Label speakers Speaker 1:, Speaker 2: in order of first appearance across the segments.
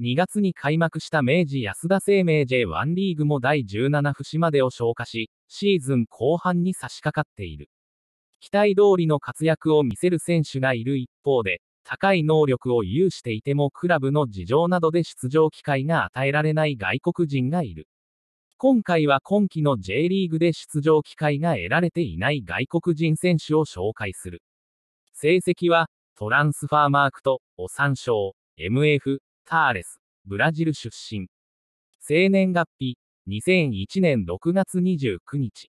Speaker 1: 2月に開幕した明治安田生命 J1 リーグも第17節までを消化し、シーズン後半に差し掛かっている。期待通りの活躍を見せる選手がいる一方で、高い能力を有していてもクラブの事情などで出場機会が与えられない外国人がいる。今回は今季の J リーグで出場機会が得られていない外国人選手を紹介する。成績は、トランスファーマークと、お参照、MF、ターレス、ブラジル出身。生年月日、2001年6月29日。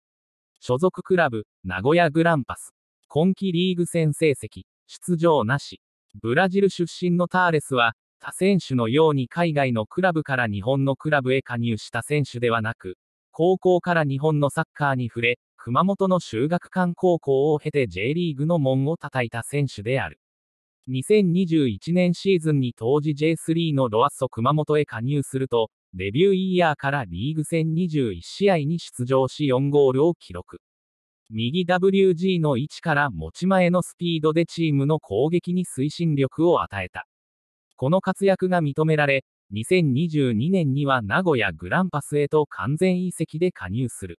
Speaker 1: 所属クラブ、名古屋グランパス。今季リーグ戦成績、出場なし。ブラジル出身のターレスは、他選手のように海外のクラブから日本のクラブへ加入した選手ではなく、高校から日本のサッカーに触れ、熊本の修学館高校を経て J リーグの門を叩いた選手である。2021年シーズンに当時 J3 のロアッソ熊本へ加入すると、デビューイヤーからリーグ戦21試合に出場し4ゴールを記録。右 WG の位置から持ち前のスピードでチームの攻撃に推進力を与えた。この活躍が認められ、2022年には名古屋グランパスへと完全移籍で加入する。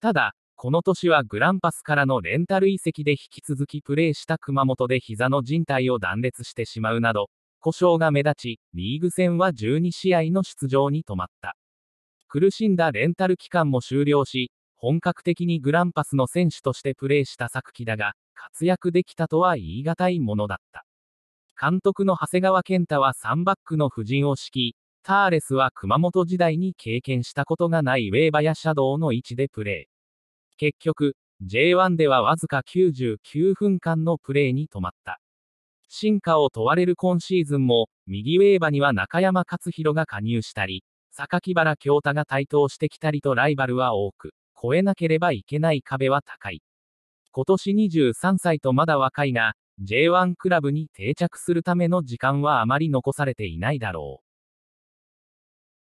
Speaker 1: ただ、この年はグランパスからのレンタル移籍で引き続きプレーした熊本で膝の靭帯を断裂してしまうなど、故障が目立ち、リーグ戦は12試合の出場に止まった。苦しんだレンタル期間も終了し、本格的にグランパスの選手としてプレーした作機だが、活躍できたとは言い難いものだった。監督の長谷川健太は3バックの布陣を敷き、ターレスは熊本時代に経験したことがないウェーバやシャドウの位置でプレー。結局、J1 ではわずか99分間のプレーに止まった。進化を問われる今シーズンも、右ウェーバには中山勝弘が加入したり、榊原京太が台頭してきたりとライバルは多く、越えなければいけない壁は高い。今年23歳とまだ若いが、J1 クラブに定着するための時間はあまり残されていないだろう。